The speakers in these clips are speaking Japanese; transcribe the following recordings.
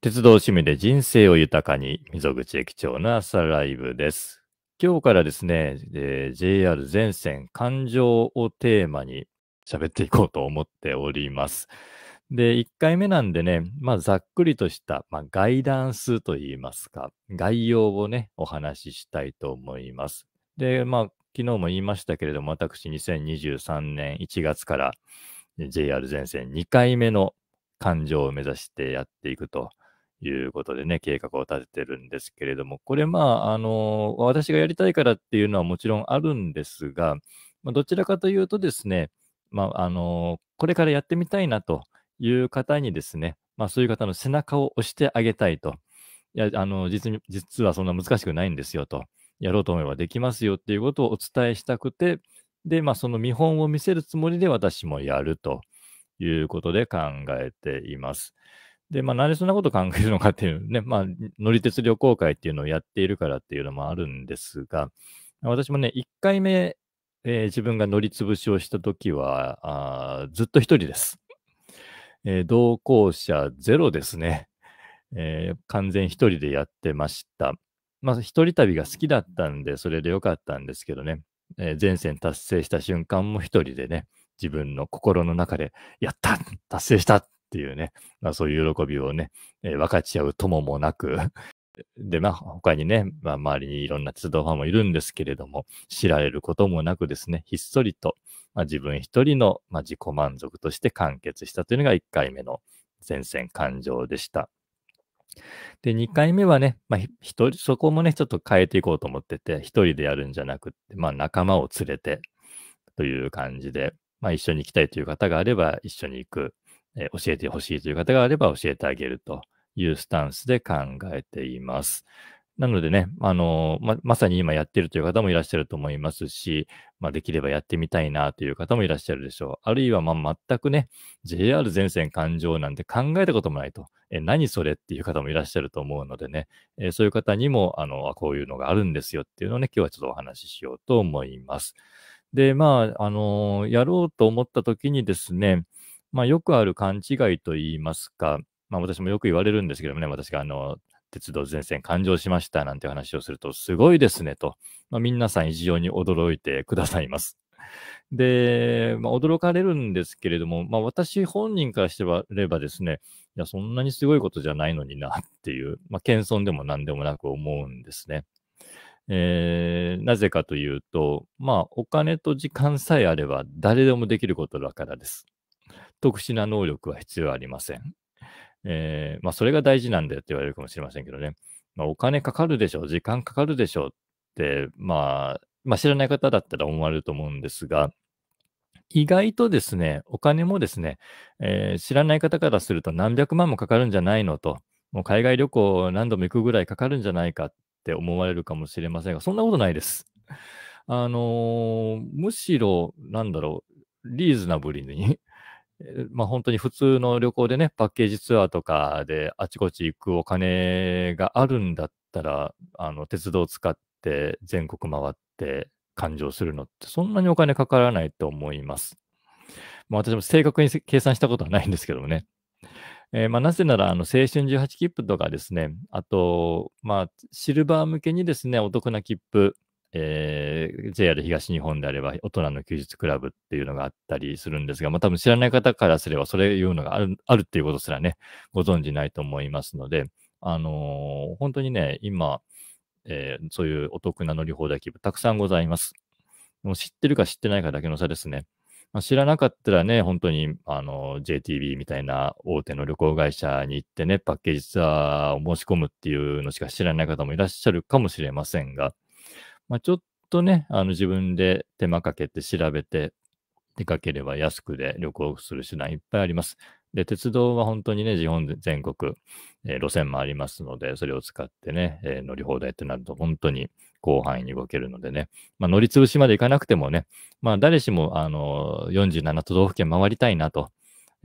鉄道趣味で人生を豊かに、溝口駅長の朝ライブです。今日からですね、えー、JR 全線感情をテーマに喋っていこうと思っております。で、1回目なんでね、まあ、ざっくりとした、まあ、ガイダンスといいますか、概要をね、お話ししたいと思います。で、まあ、昨日も言いましたけれども、私、2023年1月から JR 全線2回目の感情を目指してやっていくということでね、計画を立ててるんですけれども、これまあ、あの、私がやりたいからっていうのはもちろんあるんですが、まあ、どちらかというとですね、まあ、あの、これからやってみたいなという方にですね、まあ、そういう方の背中を押してあげたいと。いや、あの、実実はそんな難しくないんですよと。やろうと思えばできますよっていうことをお伝えしたくて、で、まあ、その見本を見せるつもりで私もやるということで考えています。で、まあ、なんでそんなこと考えるのかっていうね、まあ、乗り鉄旅行会っていうのをやっているからっていうのもあるんですが、私もね、1回目、えー、自分が乗り潰しをしたときはあ、ずっと一人です。えー、同行者ゼロですね。えー、完全一人でやってました。まあ、一人旅が好きだったんで、それでよかったんですけどね、えー、前線達成した瞬間も一人でね、自分の心の中で、やった達成したっっていうね、まあ、そういう喜びをね、えー、分かち合う友もなくで、まあ、他にね、まあ、周りにいろんな鉄道ファンもいるんですけれども、知られることもなくですね、ひっそりと、まあ、自分一人の、まあ、自己満足として完結したというのが1回目の前線感情でした。で、2回目はね、まあ、人、そこもね、ちょっと変えていこうと思ってて、一人でやるんじゃなくて、まあ、仲間を連れてという感じで、まあ、一緒に行きたいという方があれば一緒に行く。え教えてほしいという方があれば教えてあげるというスタンスで考えています。なのでね、あのま、まさに今やってるという方もいらっしゃると思いますし、まあ、できればやってみたいなという方もいらっしゃるでしょう。あるいは、ま全くね、JR 全線環状なんて考えたこともないと、え何それっていう方もいらっしゃると思うのでね、えそういう方にも、あの、こういうのがあるんですよっていうのをね、今日はちょっとお話ししようと思います。で、まあ、あのやろうと思った時にですね、まあ、よくある勘違いと言いますか、まあ、私もよく言われるんですけどもね、私があの、鉄道全線勘定しましたなんて話をすると、すごいですねと、まあ、皆さん一常に驚いてくださいます。で、まあ、驚かれるんですけれども、まあ、私本人からしてはればですね、いや、そんなにすごいことじゃないのになっていう、まあ、謙遜でも何でもなく思うんですね。えー、なぜかというと、まあ、お金と時間さえあれば誰でもできることだからです。特殊な能力は必要ありません。えー、まあ、それが大事なんだよって言われるかもしれませんけどね。まあ、お金かかるでしょう、時間かかるでしょうって、まあ、まあ、知らない方だったら思われると思うんですが、意外とですね、お金もですね、えー、知らない方からすると何百万もかかるんじゃないのと、もう海外旅行何度も行くぐらいかかるんじゃないかって思われるかもしれませんが、そんなことないです。あのー、むしろ、なんだろう、リーズナブルにまあ、本当に普通の旅行でね、パッケージツアーとかであちこち行くお金があるんだったら、あの鉄道使って全国回って勘定するのって、そんなにお金かからないと思います。まあ、私も正確に計算したことはないんですけどもね。えー、まあ、なぜなら、あの青春18切符とかですね、あと、まあ、シルバー向けにですね、お得な切符、えー JR 東日本であれば、大人の休日クラブっていうのがあったりするんですが、まあ、多分知らない方からすれば、それいうのがある、あるっていうことすらね、ご存じないと思いますので、あのー、本当にね、今、えー、そういうお得な乗り放題気たくさんございます。もう知ってるか知ってないかだけの差ですね。まあ、知らなかったらね、本当にあの JTB みたいな大手の旅行会社に行ってね、パッケージツアーを申し込むっていうのしか知らない方もいらっしゃるかもしれませんが、まあ、ちょっとね、あの自分で手間かけて調べて出かければ安くで旅行する手段いっぱいあります。で、鉄道は本当にね、日本全国、えー、路線もありますので、それを使ってね、えー、乗り放題ってなると本当に広範囲に動けるのでね、まあ、乗り潰しまで行かなくてもね、まあ誰しもあの47都道府県回りたいなと、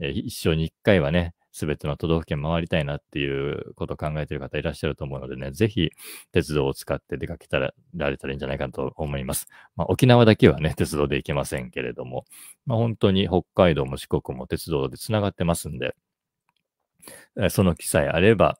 えー、一生に1回はね、すべての都道府県回りたいなっていうことを考えている方いらっしゃると思うのでね、ぜひ鉄道を使って出かけたらられたらいいんじゃないかと思います。まあ、沖縄だけはね、鉄道で行けませんけれども、まあ、本当に北海道も四国も鉄道でつながってますんで、その記載あれば、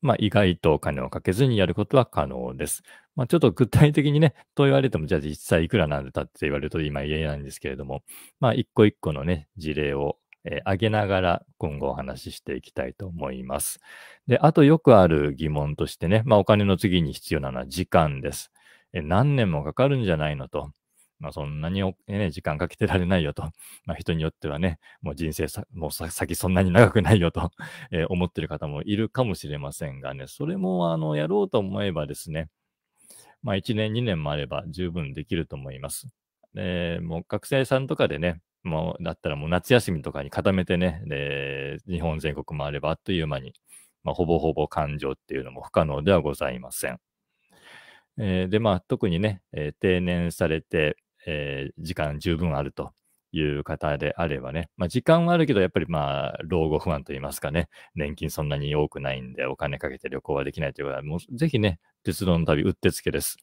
まあ、意外とお金をかけずにやることは可能です。まあ、ちょっと具体的にね、と言われても、じゃあ実際いくらなんだって言われると今言えないんですけれども、まあ、一個一個のね、事例をえー、上げながら今後お話ししていきたいと思います。で、あとよくある疑問としてね、まあ、お金の次に必要なのは時間です。え何年もかかるんじゃないのと。まあ、そんなに、ね、時間かけてられないよと。まあ、人によってはね、もう人生もう先そんなに長くないよと、えー、思ってる方もいるかもしれませんがね、それもあのやろうと思えばですね、まあ、1年、2年もあれば十分できると思います。えー、もう学生さんとかでね、もうだったらもう夏休みとかに固めてね、で日本全国回ればあっという間に、まあ、ほぼほぼ勘定っていうのも不可能ではございません。えー、で、まあ、特にね、えー、定年されて、えー、時間十分あるという方であればね、まあ、時間はあるけど、やっぱりまあ、老後不安といいますかね、年金そんなに多くないんで、お金かけて旅行はできないということは、もうぜひね、鉄道の旅、うってつけです。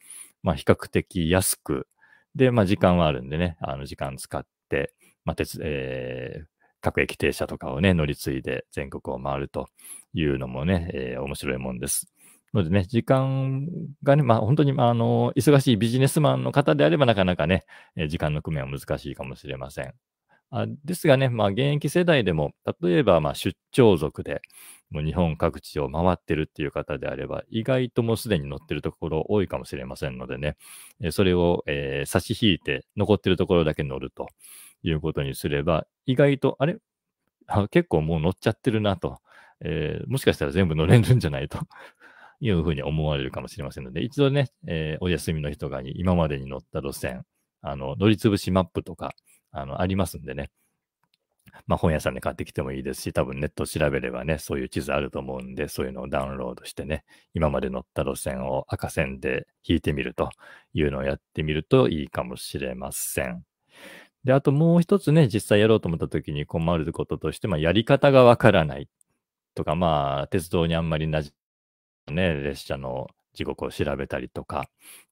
まあ、比較的安く、で、まあ、時間はあるんでね、あの時間使って、まあ鉄えー、各駅停車とかをね、乗り継いで全国を回るというのもね、えー、面白いもんです。のでね、時間がね、まあ、本当に、まあ、あの、忙しいビジネスマンの方であれば、なかなかね、時間の組は難しいかもしれません。あですがね、まあ、現役世代でも、例えば、ま出張族で、もう日本各地を回ってるっていう方であれば、意外ともうすでに乗ってるところ多いかもしれませんのでね、それを、えー、差し引いて、残ってるところだけ乗るということにすれば、意外と、あれあ結構もう乗っちゃってるなと、えー、もしかしたら全部乗れるんじゃないと いうふうに思われるかもしれませんので、一度ね、えー、お休みの日とかに今までに乗った路線、あの、乗りつぶしマップとか、あの、ありますんでね。まあ、本屋さんで買ってきてもいいですし、多分ネット調べればね、そういう地図あると思うんで、そういうのをダウンロードしてね、今まで乗った路線を赤線で引いてみるというのをやってみるといいかもしれません。で、あともう一つね、実際やろうと思った時に困ることとして、まあ、やり方がわからないとか、まあ、鉄道にあんまりなじ、ね、列車の時刻を調べたりとか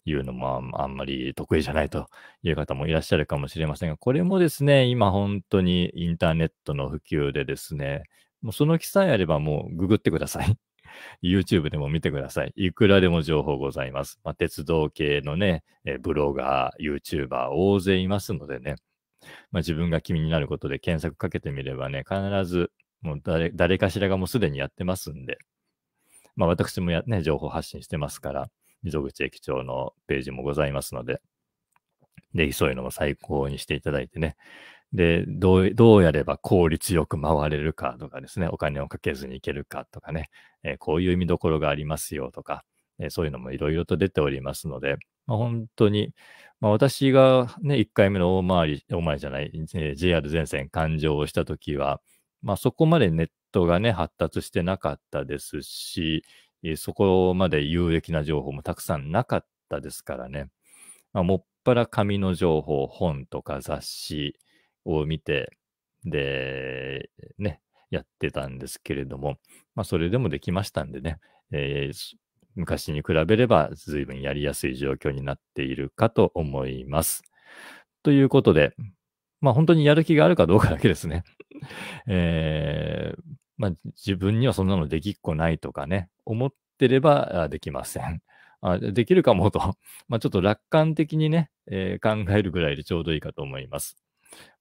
いうのもあんまり得意じゃないという方もいらっしゃるかもしれませんが、これもですね、今本当にインターネットの普及でですね、もうその気さえあればもうググってください。YouTube でも見てください。いくらでも情報ございます。まあ、鉄道系のね、ブロガー、YouTuber 大勢いますのでね、まあ、自分が君になることで検索かけてみればね、必ずもう誰誰かしらがもうすでにやってますんで、まあ、私もや、ね、情報発信してますから、溝口駅長のページもございますので、ぜひそういうのも最高にしていただいてね。で、どう、どうやれば効率よく回れるかとかですね、お金をかけずにいけるかとかね、えー、こういう見どころがありますよとか、えー、そういうのもいろいろと出ておりますので、まあ、本当に、まあ、私がね、1回目の大回り、大回りじゃない、えー、JR 全線勘定をしたときは、まあ、そこまでネットがね、発達してなかったですし、そこまで有益な情報もたくさんなかったですからね。まあ、もっぱら紙の情報、本とか雑誌を見て、で、ね、やってたんですけれども、まあ、それでもできましたんでね、えー、昔に比べれば随分やりやすい状況になっているかと思います。ということで、まあ本当にやる気があるかどうかだけですね。えー、まあ自分にはそんなのできっこないとかね、思ってればできません。あできるかもと、まあ、ちょっと楽観的にね、えー、考えるぐらいでちょうどいいかと思います。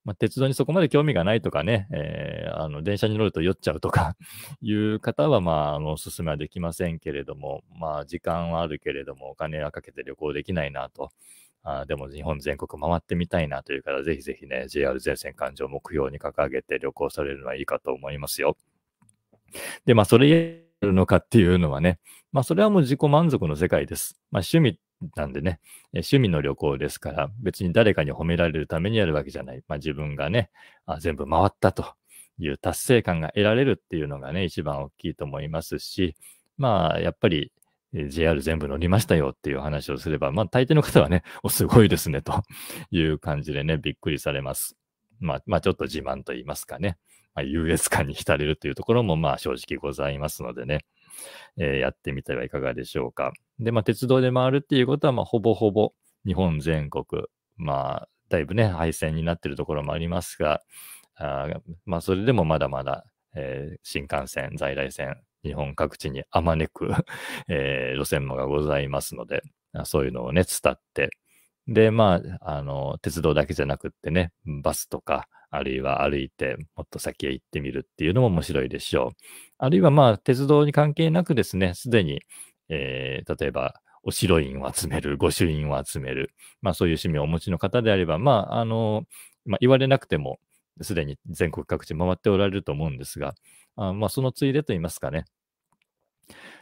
まあ、鉄道にそこまで興味がないとかね、えー、あの電車に乗ると酔っちゃうとか いう方は、まあ、あのおすすめはできませんけれども、まあ、時間はあるけれども、お金はかけて旅行できないなと。あでも日本全国回ってみたいなという方、ぜひぜひね、JR 全線環状目標に掲げて旅行されるのはいいかと思いますよ。で、まあ、それやるのかっていうのはね、まあ、それはもう自己満足の世界です。まあ、趣味なんでね、趣味の旅行ですから、別に誰かに褒められるためにやるわけじゃない。まあ、自分がね、あ全部回ったという達成感が得られるっていうのがね、一番大きいと思いますし、まあ、やっぱり JR 全部乗りましたよっていう話をすれば、まあ、大抵の方はね、お、すごいですね、という感じでね、びっくりされます。まあ、まあ、ちょっと自慢と言いますかね、まあ、優越感に浸れるというところも、まあ、正直ございますのでね、えー、やってみてはいかがでしょうか。で、まあ、鉄道で回るっていうことは、まあ、ほぼほぼ日本全国、まあ、だいぶね、廃線になってるところもありますが、あまあ、それでもまだまだ、えー、新幹線、在来線、日本各地にあまねく えー、路線もがございますので、そういうのをね、伝って、で、まあ、あの、鉄道だけじゃなくってね、バスとか、あるいは歩いてもっと先へ行ってみるっていうのも面白いでしょう。あるいはまあ鉄道に関係なくですね、すでに、えー、例えばお城員を集める、御朱印を集める、まあそういう趣味をお持ちの方であれば、まああの、まあ、言われなくてもすでに全国各地回っておられると思うんですが、あまあそのついでといいますかね、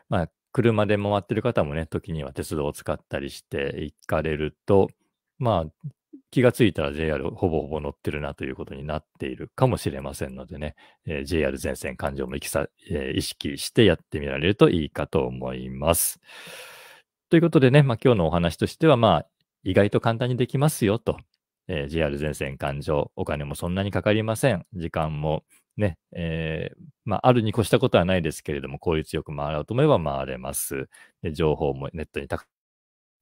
まあ車で回ってる方もね、時には鉄道を使ったりして行かれると、まあ、気がついたら JR ほぼほぼ乗ってるなということになっているかもしれませんのでね、えー、JR 全線環状も意識してやってみられるといいかと思います。ということでね、まあ、今日のお話としては、まあ、意外と簡単にできますよと、えー、JR 全線環状、お金もそんなにかかりません。時間もね、えー、まあ、あるに越したことはないですけれども、効率よく回ろうと思えば回れます。で情報もネットにたく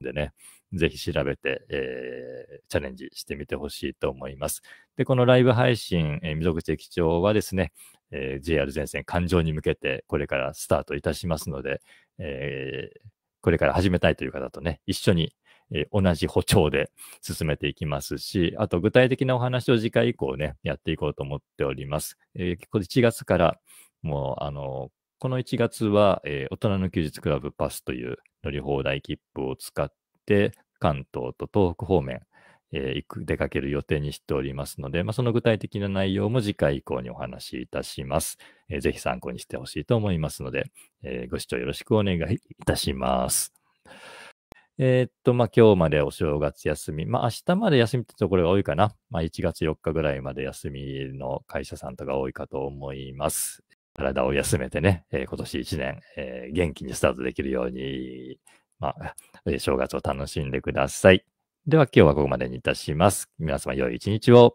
でね、ぜひ調べて、えー、チャレンジしてみてほしいと思います。で、このライブ配信、えー、溝口駅長はですね、えー、JR 全線環状に向けてこれからスタートいたしますので、えー、これから始めたいという方とね、一緒に、えー、同じ歩調で進めていきますし、あと具体的なお話を次回以降ね、やっていこうと思っております。えー、1月から、もう、あの、この1月は、えー、大人の休日クラブパスという乗り放題切符を使っ、関東と東北方面、えー、行く出かける予定にしておりますので、まあ、その具体的な内容も次回以降にお話しいたします。えー、ぜひ参考にしてほしいと思いますので、えー、ご視聴よろしくお願いいたします。えー、っと、まあ、今日までお正月休み。まあ、明日まで休みってところが多いかな。まあ、1月4日ぐらいまで休みの会社さんとか多いかと思います。体を休めてね、えー、今年1年、えー、元気にスタートできるようにまあ、正月を楽しんでください。では今日はここまでにいたします。皆様良い一日を。